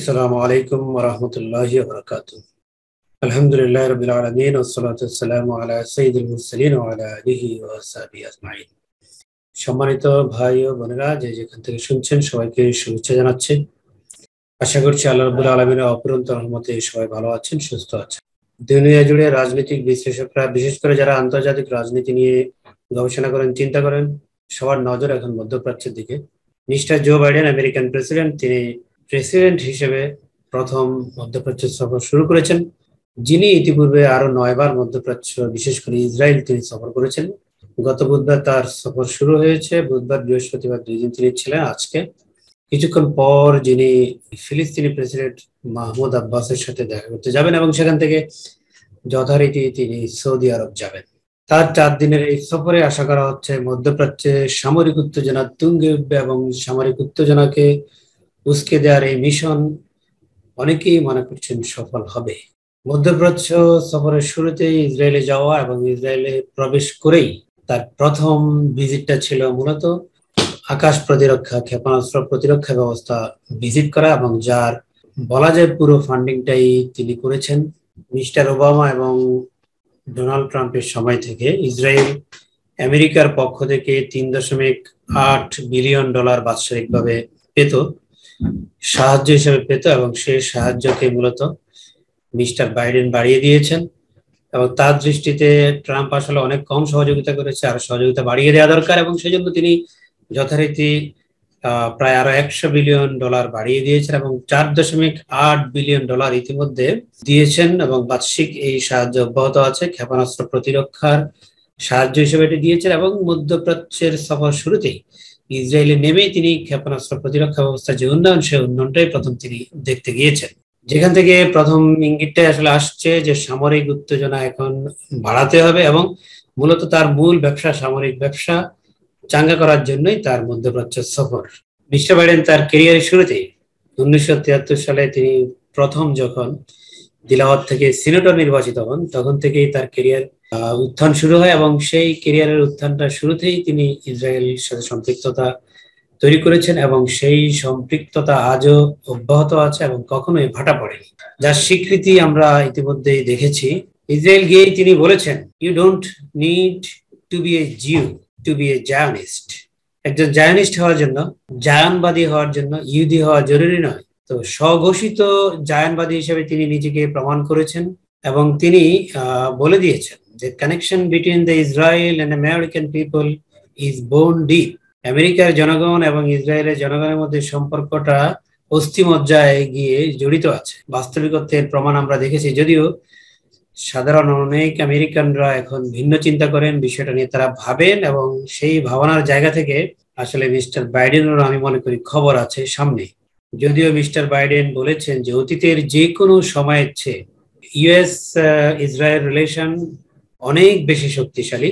আসসালামু আলাইকুম রহমতুল্লাহি বরকাত আলহামদুলিল্লাহ রবিল আলমিন ওসলাতাম আলা সঈদুল মুসলিন সম্মানিত ভাই ও বোনেরা যে যেখান থেকে শুনছেন সবাইকে শুভেচ্ছা জানাচ্ছি আশা করছি আল্লাহ রবুল আলমিনের অপরন্ত রহমতে সবাই ভালো আছেন সুস্থ আছেন দুনিয়া জুড়ে রাজনৈতিক বিশ্লেষকরা বিশেষ করে যারা আন্তর্জাতিক রাজনীতি নিয়ে গবেষণা করেন চিন্তা করেন সবার নজর এখন মধ্যপ্রাচ্যের দিকে mister Joe Biden American president তিনি প্রেসিডেন্ট হিসেবে প্রথম মধ্যপ্রাচ্য সফর শুরু করেছেন যিনি ইতিপূর্বে আরো নয়বার মধ্যপ্রাচ্য বিশেষ করে ইসরায়েল তিনি সফর করেছেন গত বুধবার তার সফর শুরু হয়েছে বুধবার বৃহস্পতিবার দুই দিন তিনি ছিলেন আজকে কিছুক্ষণ পর যিনি ফিলিস্তিনি প্রেসিডেন্ট মাহমুদ আব্বাসের সাথে দেখা করতে যাবেন এবং সেখান থেকে যথারীতি তিনি সৌদি আরব যাবেন তার চার দিনের এই সফরে আশা করা হচ্ছে মধ্যপ্রাচ্যে সামরিক উত্তেজনা তুঙ্গে উঠবে এবং সামরিক উত্তেজনাকে উস্কে দেওয়ার এই মিশন অনেকেই মনে করছেন সফল হবে মধ্যপ্রাচ্য সফরের শুরুতেই ইসরায়েলে যাওয়া এবং ইসরায়েলে প্রবেশ করেই তার প্রথম ভিজিটটা ছিল মূলত আকাশ প্রতিরক্ষা ক্ষেপণাস্ত্র প্রতিরক্ষা ব্যবস্থা ভিজিট করা এবং যার বলা যায় পুরো ফান্ডিংটাই তিনি করেছেন মিস্টার ওবামা এবং ডোনাল্ড ট্রাম্পের সময় থেকে ইসরায়েল আমেরিকার পক্ষ থেকে তিন দশমিক আট বিলিয়ন ডলার বাৎসরিকভাবে পেত সাহায্য হিসেবে পেত এবং সেই সাহায্যকে মূলত মিস্টার বাইডেন বাড়িয়ে দিয়েছেন এবং তার দৃষ্টিতে ট্রাম্প আসলে অনেক কম সহযোগিতা করেছে আর সহযোগিতা বাড়িয়ে দেওয়া দরকার এবং সেজন্য তিনি যথারীতি প্রায় আরো একশো বিলিয়ন ডলার বাড়িয়ে দিয়েছেন এবং চার দশমিক আট বিলিয়ন ডলার ইতিমধ্যে দিয়েছেন এবং বার্ষিক এই সাহায্য অব্যাহত আছে ক্ষেপণাস্ত্র প্রতিরক্ষার সাহায্য হিসেবে এটি দিয়েছেন এবং মধ্যপ্রাচ্যের সফর শুরুতেই ইসরায়েলে নেমেই তিনি ক্ষেপণাস্ত্র প্রতিরক্ষা ব্যবস্থার যে উন্নয়ন সেই উন্নয়নটাই প্রথম তিনি দেখতে গিয়েছেন যেখান থেকে প্রথম ইঙ্গিতটাই আসলে আসছে যে সামরিক উত্তেজনা এখন বাড়াতে হবে এবং মূলত তার মূল ব্যবসা সামরিক ব্যবসা চাঙ্গা করার জন্যই তার মধ্যপ্রাচ্য সফর মিস্টার বাইডেন তার কেরিয়ারের শুরুতেই উনিশশো সালে তিনি প্রথম যখন দিলাওয়াত থেকে সিনেটর নির্বাচিত হন তখন থেকেই তার কেরিয়ার উত্থান শুরু হয় এবং সেই কেরিয়ারের উত্থানটা শুরুতেই তিনি ইসরায়েলের সাথে সম্পৃক্ততা তৈরি করেছেন এবং সেই সম্পৃক্ততা আজও অব্যাহত আছে এবং কখনোই ভাটা পড়েনি যার স্বীকৃতি আমরা ইতিমধ্যেই দেখেছি ইসরায়েল গিয়ে তিনি বলেছেন you don't need to be a Jew to be a Zionist একজন জায়নিস্ট হওয়ার জন্য জায়নবাদী হওয়ার জন্য ইহুদি হওয়া জরুরি নয় তো স্বঘোষিত জায়নবাদী হিসেবে তিনি নিজেকে প্রমাণ করেছেন এবং তিনি বলে দিয়েছেন যে connection between the Israel and American people is bone deep আমেরিকার জনগণ এবং ইসরায়েলের জনগণের মধ্যে সম্পর্কটা মজ্জায় গিয়ে জড়িত আছে বাস্তবিকত্বের প্রমাণ আমরা দেখেছি যদিও সাধারণ অনেক আমেরিকানরা এখন ভিন্ন চিন্তা করেন বিষয়টা নিয়ে তারা ভাবেন এবং সেই ভাবনার জায়গা থেকে আসলে মিস্টার বাইডেনের আমি মনে করি খবর আছে সামনে যদিও মিস্টার বাইডেন বলেছেন যে অতীতের যে কোনো সময়ের চেয়ে ইউএস ইসরায়েল রিলেশন অনেক বেশি শক্তিশালী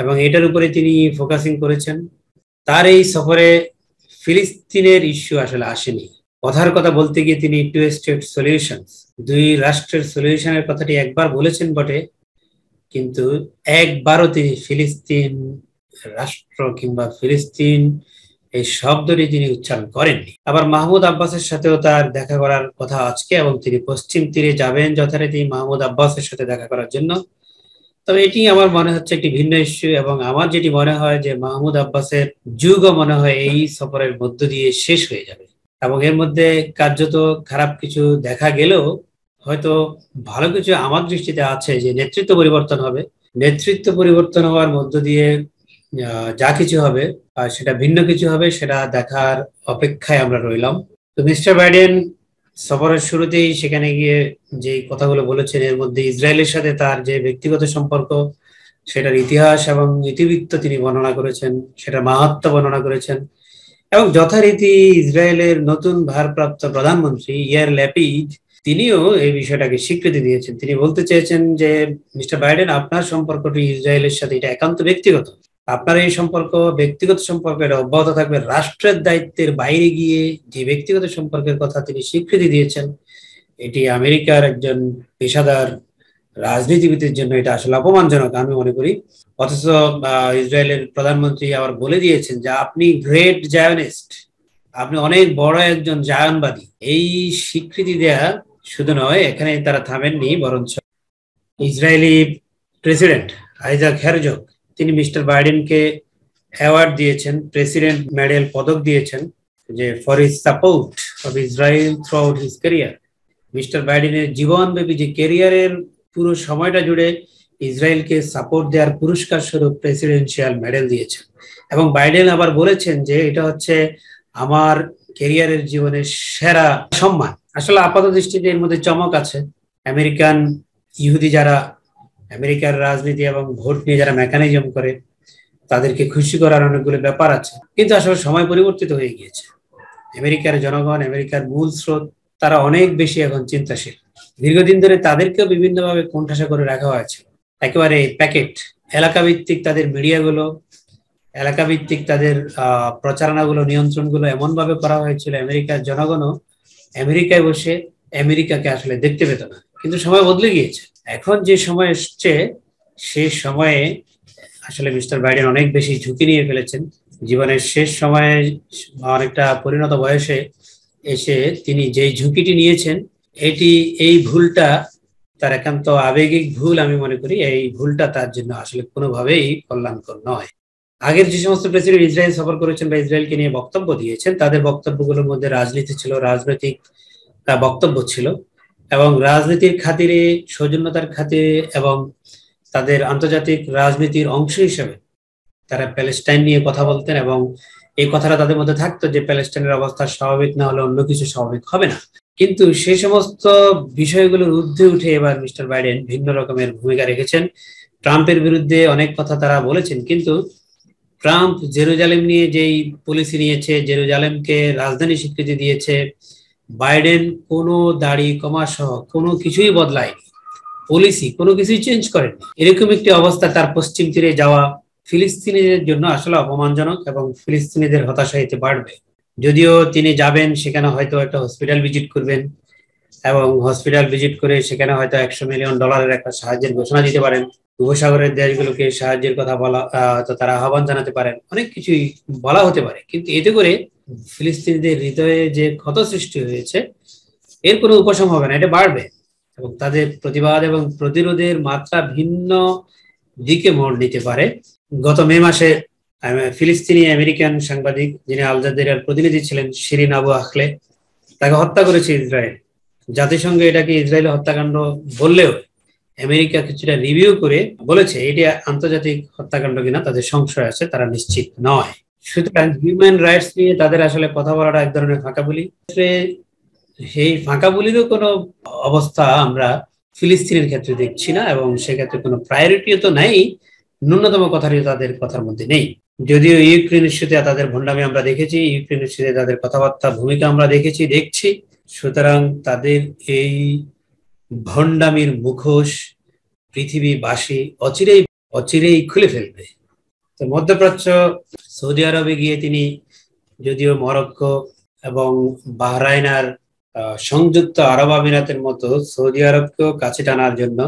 এবং এটার উপরে তিনি ফোকাসিং করেছেন তার এই সফরে ফিলিস্তিনের ইস্যু আসলে আসেনি কথার কথা বলতে গিয়ে তিনি টু স্টেট সলিউশন দুই রাষ্ট্রের সলিউশনের কথাটি একবার বলেছেন বটে কিন্তু একবারও তিনি ফিলিস্তিন রাষ্ট্র কিংবা ফিলিস্তিন এই শব্দটি তিনি উচ্চারণ করেননি আবার মাহমুদ আব্বাসের সাথেও তার দেখা করার কথা আজকে এবং তিনি পশ্চিম তীরে যাবেন যথারীতি মাহমুদ আব্বাসের সাথে দেখা করার জন্য তবে এটি আমার মনে হচ্ছে একটি ভিন্ন ইস্যু এবং আমার যেটি মনে হয় যে মাহমুদ আব্বাসের যুগও মনে হয় এই সফরের মধ্য দিয়ে শেষ হয়ে যাবে এবং এর মধ্যে কার্যত খারাপ কিছু দেখা গেলেও হয়তো ভালো কিছু আমার দৃষ্টিতে আছে যে নেতৃত্ব পরিবর্তন হবে নেতৃত্ব পরিবর্তন হওয়ার মধ্য দিয়ে যা কিছু হবে সেটা ভিন্ন কিছু হবে সেটা দেখার অপেক্ষায় আমরা রইলাম তো মিস্টার বাইডেন সফরের শুরুতেই সেখানে গিয়ে যে কথাগুলো বলেছেন এর মধ্যে ইসরায়েলের সাথে তার যে ব্যক্তিগত সম্পর্ক সেটার ইতিহাস এবং ইতিবৃত্ত তিনি বর্ণনা করেছেন সেটা মাহাত্ম বর্ণনা করেছেন এবং যথারীতি ইসরায়েলের নতুন ভারপ্রাপ্ত প্রধানমন্ত্রী ইয়ার ল্যাপিড তিনিও এই বিষয়টাকে স্বীকৃতি দিয়েছেন তিনি বলতে চেয়েছেন যে মিস্টার বাইডেন আপনার সম্পর্কটি ইসরায়েলের সাথে এটা একান্ত ব্যক্তিগত আপনার এই সম্পর্ক ব্যক্তিগত সম্পর্ক এটা অব্যাহত থাকবে রাষ্ট্রের দায়িত্বের বাইরে গিয়ে যে ব্যক্তিগত সম্পর্কের কথা তিনি স্বীকৃতি দিয়েছেন এটি আমেরিকার একজন পেশাদার রাজনীতিবিদের জন্য এটা আসলে অপমানজনক আমি মনে করি অথচ ইসরায়েলের প্রধানমন্ত্রী আবার বলে দিয়েছেন যে আপনি গ্রেট জায়নিস্ট আপনি অনেক বড় একজন জায়নবাদী এই স্বীকৃতি দেয়া শুধু নয় এখানে তারা থামেননি বরঞ্চ ইসরায়েলি প্রেসিডেন্ট আইজাক হেরজক তিনি মিস্টার বাইডেনকে অ্যাওয়ার্ড দিয়েছেন প্রেসিডেন্ট মেডেল পদক দিয়েছেন যে for is support of Israel throughout his career mister বাইডেনের জীবনব্যাপী যে ক্যারিয়ারের পুরো সময়টা জুড়ে ইসরায়েলকে সাপোর্ট দেওয়ার পুরস্কার স্বরূপ প্রেসিডেন্সিয়াল মেডেল দিয়েছেন এবং বাইডেন আবার বলেছেন যে এটা হচ্ছে আমার ক্যারিয়ারের জীবনের সেরা সম্মান আসলে আপাত দৃষ্টিতে এর মধ্যে চমক আছে আমেরিকান ইহুদি যারা আমেরিকার রাজনীতি এবং ভোট নিয়ে যারা মেকানিজম করে তাদেরকে খুশি করার অনেকগুলো ব্যাপার আছে কিন্তু আসলে সময় পরিবর্তিত হয়ে গিয়েছে আমেরিকার জনগণ আমেরিকার মূল স্রোত তারা অনেক বেশি এখন চিন্তাশীল দীর্ঘদিন ধরে তাদেরকেও বিভিন্নভাবে কোণঠাসা করে রাখা হয়েছে একেবারে প্যাকেট এলাকা ভিত্তিক তাদের মিডিয়াগুলো এলাকা ভিত্তিক তাদের প্রচারণাগুলো নিয়ন্ত্রণগুলো এমনভাবে করা হয়েছিল আমেরিকার জনগণও আমেরিকায় বসে আমেরিকাকে আসলে দেখতে পেত না কিন্তু সময় বদলে গিয়েছে এখন যে সময় এসছে সে সময়ে আসলে মিস্টার বাইডেন অনেক বেশি ঝুঁকি নিয়ে ফেলেছেন জীবনের শেষ সময়ে অনেকটা পরিণত বয়সে এসে তিনি যেই ঝুঁকিটি নিয়েছেন এটি এই ভুলটা তার একান্ত আবেগিক ভুল আমি মনে করি এই ভুলটা তার জন্য আসলে কোনোভাবেই কল্যাণকর নয় আগের যে সমস্ত প্রেসিডেন্ট ইসরায়েল সফর করেছেন বা ইসরায়েলকে নিয়ে বক্তব্য দিয়েছেন তাদের বক্তব্যগুলোর মধ্যে রাজনীতি ছিল রাজনৈতিক বক্তব্য ছিল এবং রাজনীতির খাতিরে সৌজন্যতার খাতিরে এবং তাদের আন্তর্জাতিক রাজনীতির অংশ হিসেবে তারা প্যালেস্টাইন নিয়ে কথা বলতেন এবং এই কথাটা তাদের মধ্যে থাকতো যে প্যালেস্টাইনের অবস্থা স্বাভাবিক না হলে অন্য কিছু স্বাভাবিক হবে না কিন্তু সেই সমস্ত বিষয়গুলোর ঊর্ধ্বে উঠে এবার মিস্টার বাইডেন ভিন্ন রকমের ভূমিকা রেখেছেন ট্রাম্পের বিরুদ্ধে অনেক কথা তারা বলেছেন কিন্তু ট্রাম্প জেরুজালেম নিয়ে যেই পলিসি নিয়েছে জেরুজালেমকে রাজধানী স্বীকৃতি দিয়েছে বাইডেন কোনো দাড়ি কমা সহ কোনো কিছুই বদলায়নি পলিসি কোনো কিছুই চেঞ্জ করেনি এরকম একটি অবস্থা তার পশ্চিম তীরে যাওয়া ফিলিস্তিনিদের জন্য আসলে অপমানজনক এবং ফিলিস্তিনিদের হতাশা হতে বাড়বে যদিও তিনি যাবেন সেখানে হয়তো একটা হসপিটাল ভিজিট করবেন এবং হসপিটাল ভিজিট করে সেখানে হয়তো একশো মিলিয়ন ডলারের একটা সাহায্যের ঘোষণা দিতে পারেন উপসাগরের দেশগুলোকে সাহায্যের কথা বলা তারা আহ্বান জানাতে পারেন অনেক কিছুই বলা হতে পারে কিন্তু এতে করে ফিলিস্তিনিদের হৃদয়ে যে ক্ষত সৃষ্টি হয়েছে এর কোনো উপশম হবে না এটা বাড়বে এবং তাদের প্রতিবাদ এবং প্রতিরোধের মাত্রা ভিন্ন দিকে মোড় নিতে পারে গত মে মাসে ফিলিস্তিনি আমেরিকান সাংবাদিক যিনি আলজাদের প্রতিনিধি ছিলেন শিরিন আবু আখলে তাকে হত্যা করেছে ইসরায়েল জাতিসংঘে এটাকে ইসরায়েল হত্যাকাণ্ড বললেও আমেরিকা কিছুটা রিভিউ করে বলেছে এটি আন্তর্জাতিক হত্যাকাণ্ড কিনা তাদের সংশয় আছে তারা নিশ্চিত নয় সুতরাং হিউম্যান রাইটস নিয়ে তাদের আসলে কথা বলাটা এক ধরনের ফাঁকা বলি সেই ফাঁকা বলিরও কোনো অবস্থা আমরা ফিলিস্তিনের ক্ষেত্রে দেখছি না এবং সেক্ষেত্রে কোনো প্রায়োরিটিও তো নাই ন্যূনতম কথাটিও তাদের কথার মধ্যে নেই যদিও ইউক্রেনের সাথে তাদের ভণ্ডামি আমরা দেখেছি ইউক্রেনের সাথে তাদের কথাবার্তা ভূমিকা আমরা দেখেছি দেখছি সুতরাং তাদের এই ভণ্ডামির মুখোশ পৃথিবীবাসী অচিরেই অচিরেই খুলে ফেলবে তো মধ্যপ্রাচ্য সৌদি আরবে গিয়ে তিনি যদিও মরক্কো এবং বাহরাইনার সংযুক্ত আরব আমিরাতের মতো সৌদি আরবকেও কাছে টানার জন্য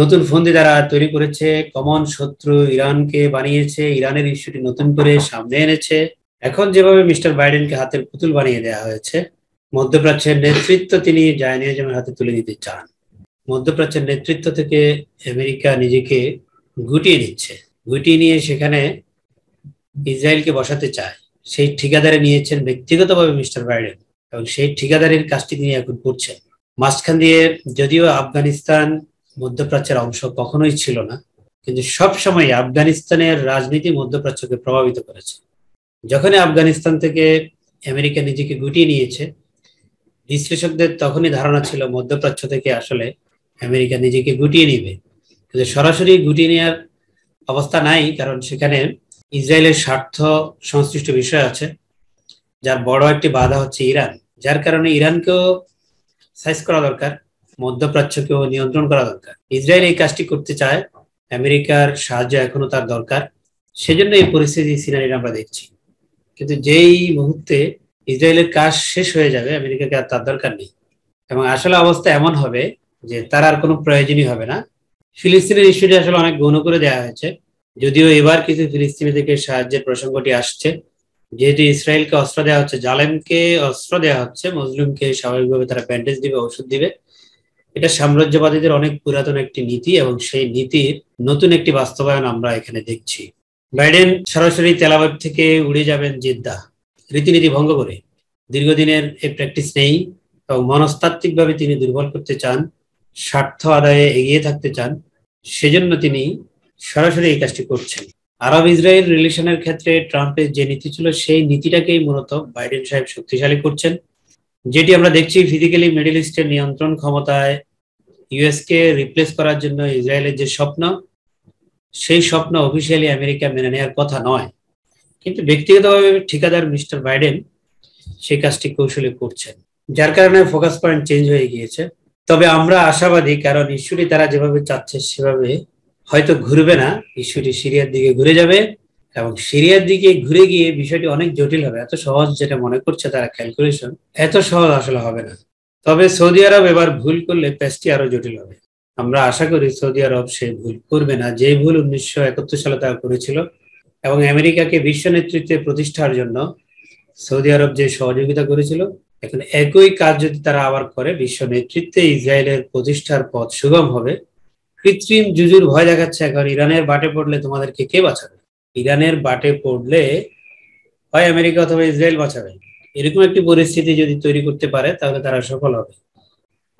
নতুন ফন্দি তারা তৈরি করেছে কমন শত্রু ইরানকে বানিয়েছে ইরানের ইস্যুটি নতুন করে সামনে এনেছে এখন যেভাবে মিস্টার বাইডেনকে হাতের পুতুল বানিয়ে দেওয়া হয়েছে মধ্যপ্রাচ্যের নেতৃত্ব তিনি জায়নিয়াজমের হাতে তুলে দিতে চান মধ্যপ্রাচ্যের নেতৃত্ব থেকে আমেরিকা নিজেকে গুটিয়ে দিচ্ছে গুটি নিয়ে সেখানে ইসরায়েলকে বসাতে চায় সেই ঠিকাদারে নিয়েছেন ব্যক্তিগতভাবে মিস্টার বাইডেন এবং সেই ঠিকাদারের কাজটি তিনি এখন করছেন মাঝখান দিয়ে যদিও আফগানিস্তান মধ্যপ্রাচ্যের অংশ কখনোই ছিল না কিন্তু সবসময় আফগানিস্তানের রাজনীতি মধ্যপ্রাচ্যকে প্রভাবিত করেছে যখনই আফগানিস্তান থেকে আমেরিকা নিজেকে গুটিয়ে নিয়েছে বিশ্লেষকদের তখনই ধারণা ছিল মধ্যপ্রাচ্য থেকে আসলে আমেরিকা নিজেকে গুটিয়ে নিবে কিন্তু সরাসরি গুটিয়ে নেওয়ার অবস্থা নাই কারণ সেখানে ইসরায়েলের স্বার্থ সংশ্লিষ্ট বিষয় আছে যার বড় একটি বাধা হচ্ছে ইরান যার কারণে ইরানকেও সাইজ করা দরকার মধ্যপ্রাচ্যকেও নিয়ন্ত্রণ করা দরকার ইসরায়েল এই কাজটি করতে চায় আমেরিকার সাহায্য এখনো তার দরকার সেজন্য এই পরিস্থিতি সিনারিটা আমরা দেখছি কিন্তু যেই মুহূর্তে ইসরায়েলের কাজ শেষ হয়ে যাবে আমেরিকাকে আর তার দরকার নেই এবং আসলে অবস্থা এমন হবে যে তার আর কোনো প্রয়োজনই হবে না ফিলিস্তিনের ইস্যুটি আসলে অনেক ঘন করে দেওয়া হয়েছে যদিও এবার কিছু ফিলিস্তিনি থেকে সাহায্যের প্রসঙ্গটি আসছে যেহেতু ইসরায়েলকে অস্ত্র দেওয়া হচ্ছে জালেমকে অস্ত্র দেওয়া হচ্ছে মজলুমকে স্বাভাবিকভাবে তারা ব্যান্ডেজ দিবে ওষুধ দিবে এটা সাম্রাজ্যবাদীদের অনেক পুরাতন একটি নীতি এবং সেই নীতির নতুন একটি বাস্তবায়ন আমরা এখানে দেখছি বাইডেন সরাসরি তেলাবাদ থেকে উড়ে যাবেন জিদ্দা রীতিনীতি ভঙ্গ করে দীর্ঘদিনের এই প্র্যাকটিস নেই এবং মনস্তাত্ত্বিকভাবে তিনি দুর্বল করতে চান স্বার্থ আদায়ে এগিয়ে থাকতে চান সেজন্য তিনি সরাসরি এই কাজটি করছেন আরব ইসরায়েল রিলেশনের ক্ষেত্রে ট্রাম্পের যে নীতি ছিল সেই নীতিটাকেই মূলত বাইডেন সাহেব শক্তিশালী করছেন যেটি আমরা দেখছি ফিজিক্যালি মিডিল ইস্টের নিয়ন্ত্রণ ক্ষমতায় ইউএসকে রিপ্লেস করার জন্য ইসরায়েলের যে স্বপ্ন সেই স্বপ্ন অফিসিয়ালি আমেরিকা মেনে নেওয়ার কথা নয় কিন্তু ব্যক্তিগতভাবে ঠিকাদার মিস্টার বাইডেন সেই কাজটি কৌশলে করছেন যার কারণে ফোকাস পয়েন্ট চেঞ্জ হয়ে গিয়েছে তবে আমরা আশাবাদী কারণ ইস্যুটি তারা যেভাবে চাচ্ছে সেভাবে হয়তো ঘুরবে না ইস্যুটি সিরিয়ার দিকে ঘুরে যাবে এবং সিরিয়ার দিকে ঘুরে গিয়ে বিষয়টি অনেক জটিল হবে এত সহজ যেটা মনে করছে তারা ক্যালকুলেশন এত সহজ আসলে হবে না তবে সৌদি আরব এবার ভুল করলে প্যাচটি আরো জটিল হবে আমরা আশা করি সৌদি আরব সে ভুল করবে না যে ভুল উনিশশো একাত্তর সালে তারা করেছিল এবং আমেরিকাকে বিশ্ব নেতৃত্বে প্রতিষ্ঠার জন্য সৌদি আরব যে সহযোগিতা করেছিল এখন একই কাজ যদি তারা আবার করে বিশ্ব নেতৃত্বে ইসরায়েলের প্রতিষ্ঠার পথ সুগম হবে কৃত্রিম জুজুর ভয় দেখাচ্ছে এখন ইরানের বাটে পড়লে তোমাদেরকে কে বাঁচাবে ইরানের বাটে পড়লে হয় আমেরিকা অথবা ইসরায়েল বাঁচাবে এরকম একটি পরিস্থিতি যদি তৈরি করতে পারে তাহলে তারা সফল হবে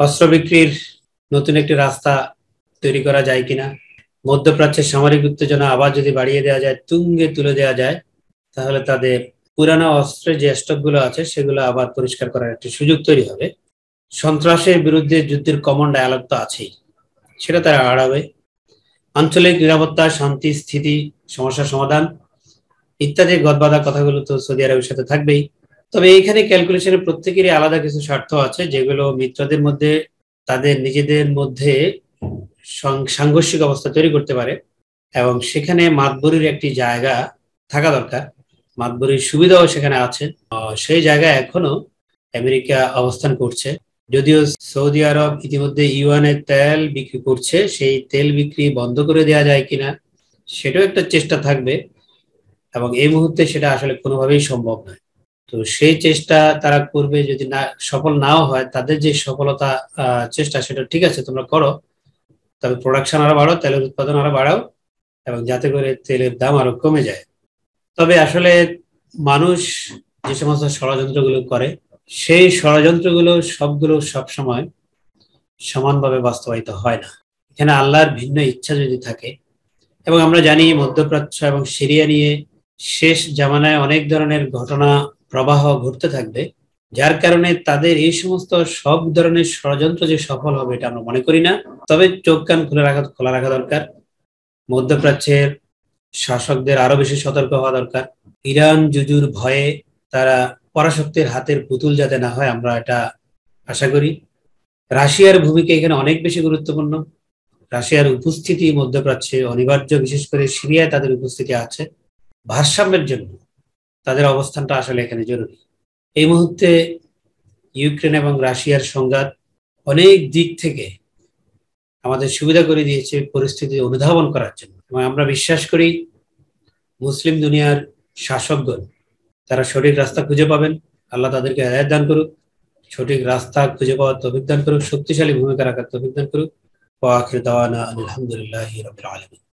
অস্ত্র বিক্রির নতুন একটি রাস্তা তৈরি করা যায় কিনা মধ্যপ্রাচ্যের সামরিক উত্তেজনা আবার যদি বাড়িয়ে দেওয়া যায় তুঙ্গে তুলে দেওয়া যায় তাহলে তাদের পুরানো অস্ত্রের যে স্টকগুলো আছে সেগুলো আবার পরিষ্কার করার একটি সুযোগ তৈরি হবে সন্ত্রাসের বিরুদ্ধে যুদ্ধের কমন ডায়ালগ তো আছেই সেটা তারা আড়াবে আঞ্চলিক নিরাপত্তা শান্তি স্থিতি সমস্যা সমাধান ইত্যাদি গদবাদা কথাগুলো তো সৌদি আরবের সাথে থাকবেই তবে এইখানে ক্যালকুলেশনের প্রত্যেকেরই আলাদা কিছু স্বার্থ আছে যেগুলো মিত্রদের মধ্যে তাদের নিজেদের মধ্যে সাংঘর্ষিক অবস্থা তৈরি করতে পারে এবং সেখানে মাতবরির একটি জায়গা থাকা দরকার মাতবরির সুবিধাও সেখানে আছে সেই জায়গায় এখনো আমেরিকা অবস্থান করছে যদিও সৌদি আরব ইতিমধ্যে ইউএনএ তেল বিক্রি করছে সেই তেল বিক্রি বন্ধ করে দেওয়া যায় কিনা সেটাও একটা চেষ্টা থাকবে এবং এই মুহূর্তে সেটা আসলে কোনোভাবেই সম্ভব নয় তো সেই চেষ্টা তারা করবে যদি না সফল নাও হয় তাদের যে সফলতা চেষ্টা সেটা ঠিক আছে তোমরা করো তবে প্রোডাকশন আরো বাড়াও তেলের উৎপাদন আরো বাড়াও এবং যাতে করে তেলের দাম আরো কমে যায় তবে আসলে মানুষ যে সমস্ত ষড়যন্ত্রগুলো করে সেই ষড়যন্ত্রগুলো সবগুলো সবসময় সমানভাবে বাস্তবায়িত হয় না এখানে আল্লাহর ভিন্ন ইচ্ছা যদি থাকে এবং আমরা জানি মধ্যপ্রাচ্য এবং সিরিয়া নিয়ে শেষ জামানায় অনেক ধরনের ঘটনা প্রবাহ ঘটতে থাকবে যার কারণে তাদের এই সমস্ত সব ধরনের ষড়যন্ত্র যে সফল হবে এটা আমরা মনে করি না তবে চোখ কান খুলে রাখা খোলা রাখা দরকার মধ্যপ্রাচ্যের শাসকদের আরো বেশি সতর্ক হওয়া দরকার ইরান জুজুর ভয়ে তারা পরাশক্তির হাতের পুতুল যাতে না হয় আমরা এটা আশা করি রাশিয়ার ভূমিকা এখানে অনেক বেশি গুরুত্বপূর্ণ রাশিয়ার উপস্থিতি মধ্যপ্রাচ্যে অনিবার্য বিশেষ করে সিরিয়ায় তাদের উপস্থিতি আছে ভারসাম্যের জন্য তাদের অবস্থানটা আসলে এখানে জরুরি এই মুহূর্তে ইউক্রেন এবং রাশিয়ার সংঘাত অনেক দিক থেকে আমাদের সুবিধা করে দিয়েছে পরিস্থিতি অনুধাবন করার জন্য এবং আমরা বিশ্বাস করি মুসলিম দুনিয়ার শাসকগণ তারা সঠিক রাস্তা খুঁজে পাবেন আল্লাহ তাদেরকে আয়াত দান করুক সঠিক রাস্তা খুঁজে পাওয়ার তভিক দান করুক শক্তিশালী ভূমিকা রাখার তভিক দান করুক দাওয়ানা আলহামদুলিল্লাহ রবিল